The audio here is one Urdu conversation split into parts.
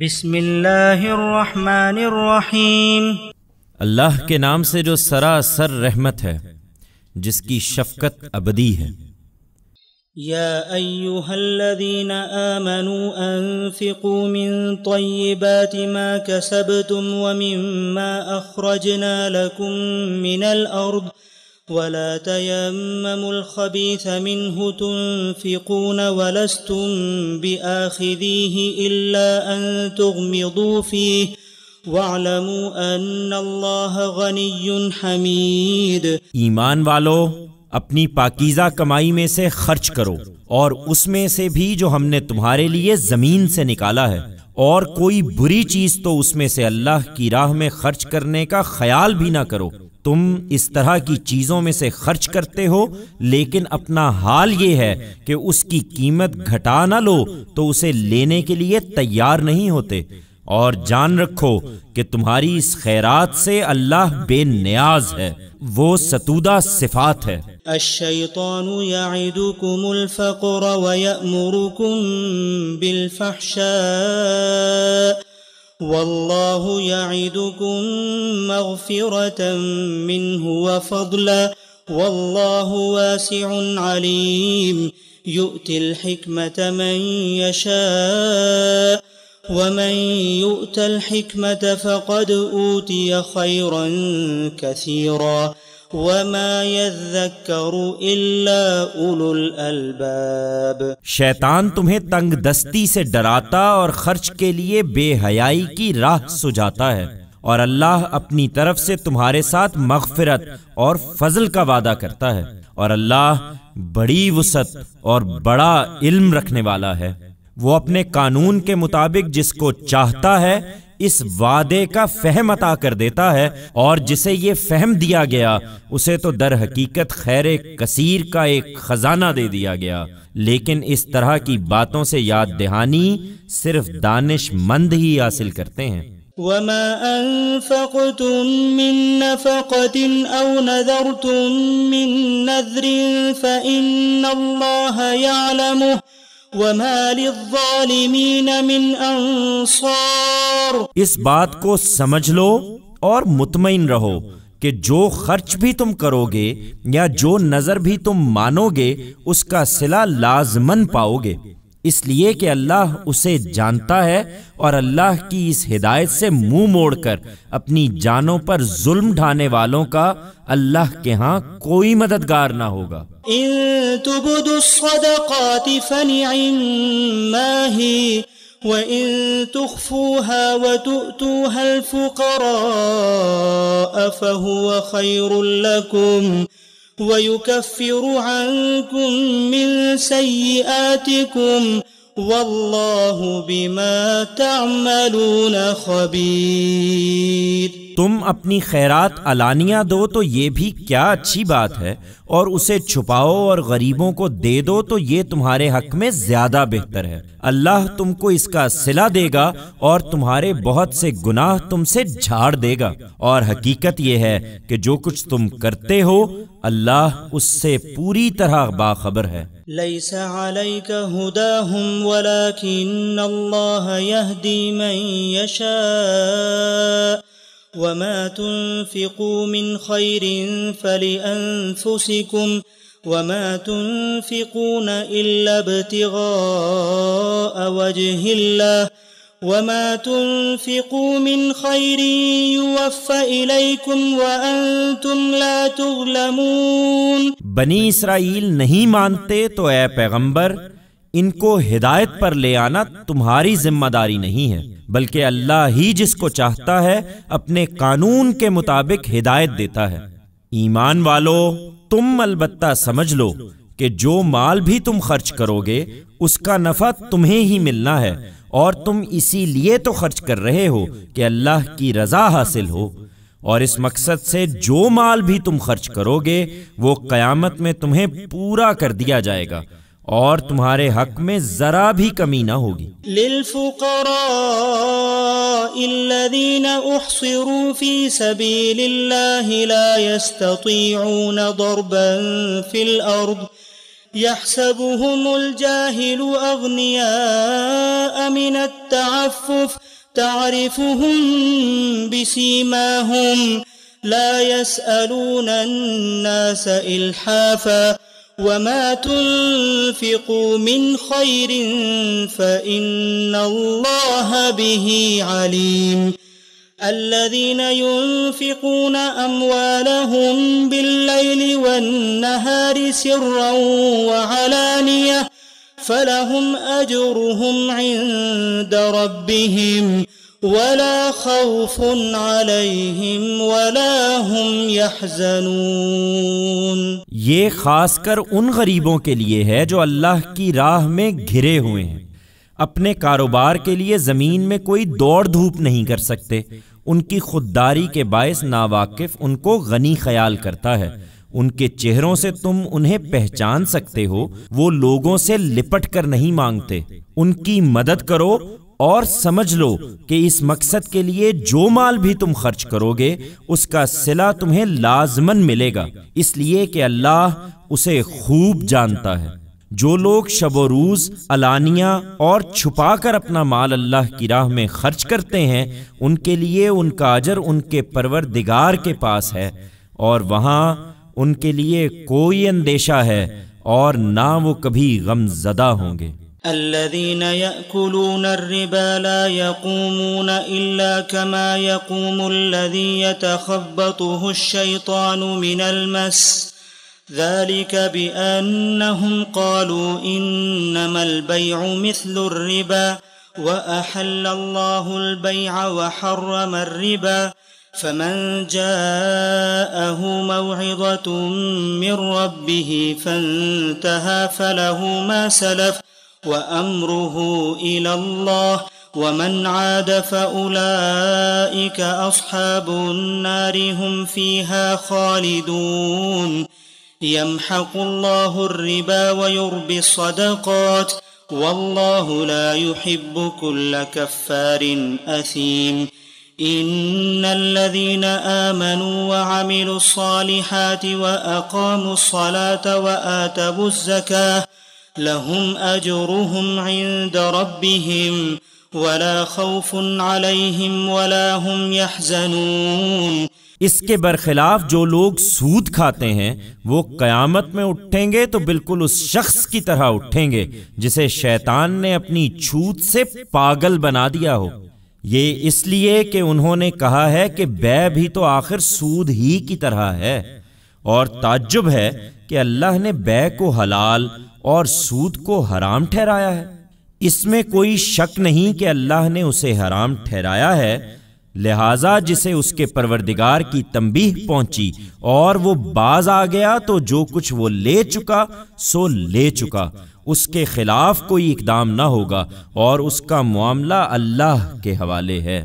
بسم اللہ الرحمن الرحیم اللہ کے نام سے جو سراسر رحمت ہے جس کی شفقت ابدی ہے یا ایوہ الذین آمنوا انفقوا من طیبات ما کسبتم ومن ما اخرجنا لکم من الارض ولا تيمموا الخبيث منه تنفقون ولستم بآخذيه إلا أن تغمضوا فيه واعلموا أن الله غني حميد ایمان والو اپنی پاکیزہ کمائی میں سے خرچ کرو اور اس میں سے بھی جو ہم نے تمہارے لیے زمین سے نکالا ہے اور کوئی بری چیز تو اس میں سے اللہ کی راہ میں خرچ کرنے کا خیال بھی نہ کرو تم اس طرح کی چیزوں میں سے خرچ کرتے ہو لیکن اپنا حال یہ ہے کہ اس کی قیمت گھٹا نہ لو تو اسے لینے کے لیے تیار نہیں ہوتے اور جان رکھو کہ تمہاری اس خیرات سے اللہ بے نیاز ہے وہ ستودہ صفات ہے الشیطان الفقر ویأمرکم والله يعدكم مغفرة منه وفضلا والله واسع عليم يؤتي الحكمة من يشاء ومن يؤت الحكمة فقد أوتي خيرا كثيرا وما یذکر شیطان تمہیں تنگ دستی سے ڈراتا اور خرچ کے لیے بے حیائی کی راہ سجاتا ہے اور اللہ اپنی طرف سے تمہارے ساتھ مغفرت اور فضل کا وعدہ کرتا ہے اور اللہ بڑی وسعت اور بڑا علم رکھنے والا ہے وہ اپنے قانون کے مطابق جس کو چاہتا ہے اس وعدے کا فہم عطا کر دیتا ہے اور جسے یہ فہم دیا گیا اسے تو در حقیقت خیر کثیر کا ایک خزانہ دے دیا گیا لیکن اس طرح کی باتوں سے یاد دہانی صرف دانش مند ہی حاصل کرتے ہیں وما انفقتم من نفقت او نذرتم من نذر فإن اللہ يعلمه وما للظالمين من انصار اس بات کو سمجھ لو اور مطمئن رہو کہ جو خرچ بھی تم کرو گے یا جو نظر بھی تم مانو گے اس کا صلح لازمن پاؤ گے اس لیے کہ اللہ اسے جانتا ہے اور اللہ کی اس ہدایت سے منہ موڑ کر اپنی جانوں پر ظلم ڈھانے والوں کا اللہ کے ہاں کوئی مددگار نہ ہوگا ويكفر عنكم من سيئاتكم والله بما تعملون خبير تم اپنی خیرات علانیہ دو تو یہ بھی کیا اچھی بات ہے اور اسے چھپاؤ اور غریبوں کو دے دو تو یہ تمہارے حق میں زیادہ بہتر ہے اللہ تم کو اس کا صلاح دے گا اور تمہارے بہت سے گناہ تم سے جھاڑ دے گا اور حقیقت یہ ہے کہ جو کچھ تم کرتے ہو اللہ اس سے پوری طرح باخبر ہے لیس علیک ہداہم ولیکن اللہ یہدی من وما تنفقوا من خير فلانفسكم وما تنفقون الا ابتغاء وجه الله وما تنفقوا من خير يوفى اليكم وانتم لا تظلمون بني اسرائيل نہیں مانتے تو اے پیغمبر ان کو ہدایت پر لے آنا تمہاری ذمہ داری نہیں ہے بلکہ اللہ ہی جس کو چاہتا ہے اپنے قانون کے مطابق ہدایت دیتا ہے ایمان والو تم البتہ سمجھ لو کہ جو مال بھی تم خرچ کرو گے اس کا نفع تمہیں ہی ملنا ہے اور تم اسی لیے تو خرچ کر رہے ہو کہ اللہ کی رضا حاصل ہو اور اس مقصد سے جو مال بھی تم خرچ کرو گے وہ قیامت میں تمہیں پورا کر دیا جائے گا اور تمہارے حق میں ذرا بھی کمی نہ ہوگی للفقراء الذين احصروا في سبيل الله لا يستطيعون ضربا في الارض يحسبهم الجاهل اغنياء من التعفف تعرفهم بسيماهم لا يسالون الناس الحافا وما تنفقوا من خير فان الله به عليم الذين ينفقون اموالهم بالليل والنهار سرا وعلانيه فلهم اجرهم عند ربهم ولا ولا خوف علیهم هم يحزنون یہ خاص کر ان غریبوں کے لیے ہے جو اللہ کی راہ میں گھرے ہوئے ہیں اپنے کاروبار کے لیے زمین میں کوئی دوڑ دھوپ نہیں کر سکتے ان کی خودداری کے باعث ناواقف ان کو غنی خیال کرتا ہے ان کے چہروں سے تم انہیں پہچان سکتے ہو وہ لوگوں سے لپٹ کر نہیں مانگتے ان کی مدد کرو اور سمجھ لو کہ اس مقصد کے لیے جو مال بھی تم خرچ کرو گے اس کا سلا تمہیں لازمن ملے گا اس لیے کہ اللہ اسے خوب جانتا ہے جو لوگ شب و روز علانیہ اور چھپا کر اپنا مال اللہ کی راہ میں خرچ کرتے ہیں ان کے لیے ان کا اجر ان کے پروردگار کے پاس ہے اور وہاں ان کے لیے کوئی اندیشہ ہے اور نہ وہ کبھی غم زدہ ہوں گے الذين ياكلون الربا لا يقومون الا كما يقوم الذي يتخبطه الشيطان من المس ذلك بانهم قالوا انما البيع مثل الربا واحل الله البيع وحرم الربا فمن جاءه موعظه من ربه فانتهى فله ما سلف وامره الى الله ومن عاد فاولئك اصحاب النار هم فيها خالدون يمحق الله الربا ويربي الصدقات والله لا يحب كل كفار اثيم ان الذين امنوا وعملوا الصالحات واقاموا الصلاه واتوا الزكاه لهم أجرهم عند ربهم ولا خوف عليهم ولا هم يحزنون اس کے برخلاف جو لوگ سود کھاتے ہیں وہ قیامت میں اٹھیں گے تو بالکل اس شخص کی طرح اٹھیں گے جسے شیطان نے اپنی چھوت سے پاگل بنا دیا ہو یہ اس لیے کہ انہوں نے کہا ہے کہ بے بھی تو آخر سود ہی کی طرح ہے اور تعجب ہے کہ اللہ نے بے کو حلال اور سود کو حرام ٹھہرایا ہے اس میں کوئی شک نہیں کہ اللہ نے اسے حرام ٹھہرایا ہے لہذا جسے اس کے پروردگار کی تنبیہ پہنچی اور وہ باز آ گیا تو جو کچھ وہ لے چکا سو لے چکا اس کے خلاف کوئی اقدام نہ ہوگا اور اس کا معاملہ اللہ کے حوالے ہے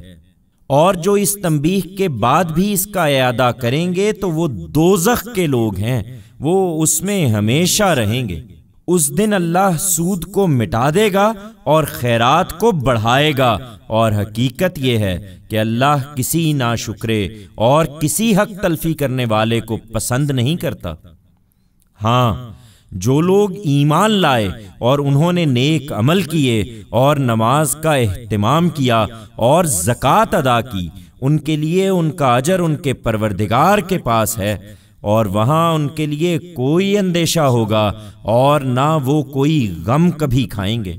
اور جو اس تنبیہ کے بعد بھی اس کا اعادہ کریں گے تو وہ دوزخ کے لوگ ہیں وہ اس میں ہمیشہ رہیں گے اس دن اللہ سود کو مٹا دے گا اور خیرات کو بڑھائے گا اور حقیقت یہ ہے کہ اللہ کسی ناشکرے اور کسی حق تلفی کرنے والے کو پسند نہیں کرتا ہاں جو لوگ ایمان لائے اور انہوں نے نیک عمل کیے اور نماز کا اہتمام کیا اور زکوٰۃ ادا کی ان کے لیے ان کا اجر ان کے پروردگار کے پاس ہے اور وہاں ان کے لیے کوئی اندیشہ ہوگا اور نہ وہ کوئی غم کبھی کھائیں گے